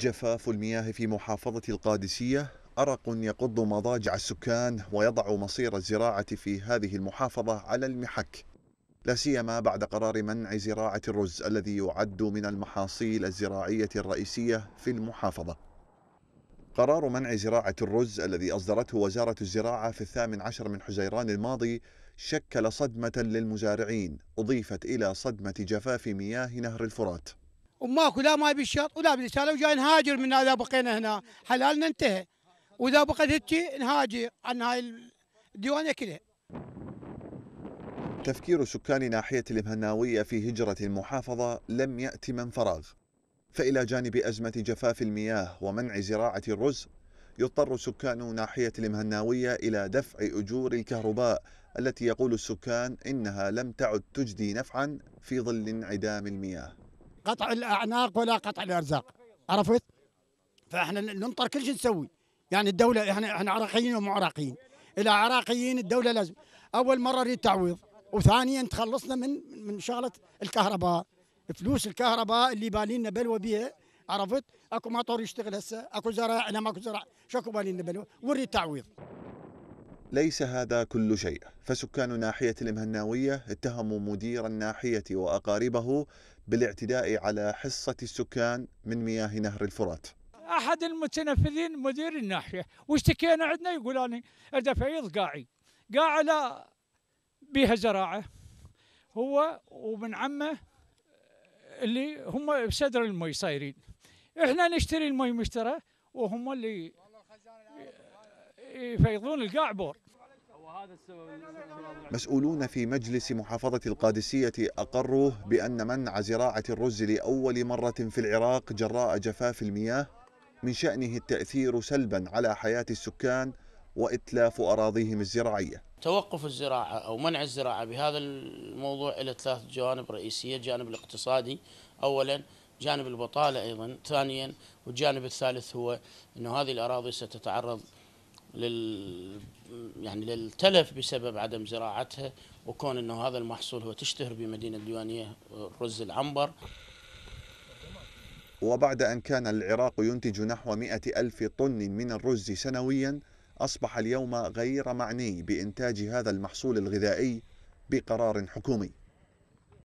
جفاف المياه في محافظة القادسية أرق يقض مضاجع السكان ويضع مصير الزراعة في هذه المحافظة على المحك لا سيما بعد قرار منع زراعة الرز الذي يعد من المحاصيل الزراعية الرئيسية في المحافظة قرار منع زراعة الرز الذي أصدرته وزارة الزراعة في الثامن عشر من حزيران الماضي شكل صدمة للمزارعين أضيفت إلى صدمة جفاف مياه نهر الفرات وماكو لا ماي بالشط ولا بالرساله وجاي نهاجر من اذا بقينا هنا حلالنا انتهى واذا بقت هيك نهاجر عن هاي الديوانيه كلها تفكير سكان ناحية المهناويه في هجرة المحافظة لم يأتي من فراغ فإلى جانب أزمة جفاف المياه ومنع زراعة الرز يضطر سكان ناحية المهناويه إلى دفع أجور الكهرباء التي يقول السكان إنها لم تعد تجدي نفعا في ظل انعدام المياه قطع الاعناق ولا قطع الارزاق عرفت فاحنا ننطر كل شيء نسوي يعني الدوله احنا احنا عراقيين ومو الى عراقيين الدوله لازم اول مره نريد تعويض وثانيا تخلصنا من من شغله الكهرباء فلوس الكهرباء اللي بالينا بلوه بها عرفت اكو مطور يشتغل هسه اكو زراعه انا ماكو زراعه شكو بالينا بلوه؟ ونريد تعويض ليس هذا كل شيء فسكان ناحية المهناوية اتهموا مدير الناحية وأقاربه بالاعتداء على حصة السكان من مياه نهر الفرات أحد المتنفذين مدير الناحية واشتكينا عندنا يقول أنا الدفعيض قاعي قاع على بها زراعة هو ومن عمه اللي هم بصدر المي صايرين احنا نشتري المي مشترى وهم اللي يفيضون القاع بور مسؤولون في مجلس محافظة القادسية أقروا بأن منع زراعة الرز لأول مرة في العراق جراء جفاف المياه من شأنه التأثير سلبا على حياة السكان وإتلاف أراضيهم الزراعية توقف الزراعة أو منع الزراعة بهذا الموضوع إلى ثلاث جوانب رئيسية الجانب الاقتصادي أولا جانب البطالة أيضا ثانيا والجانب الثالث هو أن هذه الأراضي ستتعرض لل يعني للتلف بسبب عدم زراعتها وكون انه هذا المحصول هو تشتهر بمدينه الديوانيه رز العنبر وبعد أن كان العراق ينتج نحو 100 ألف طن من الرز سنويا أصبح اليوم غير معني بإنتاج هذا المحصول الغذائي بقرار حكومي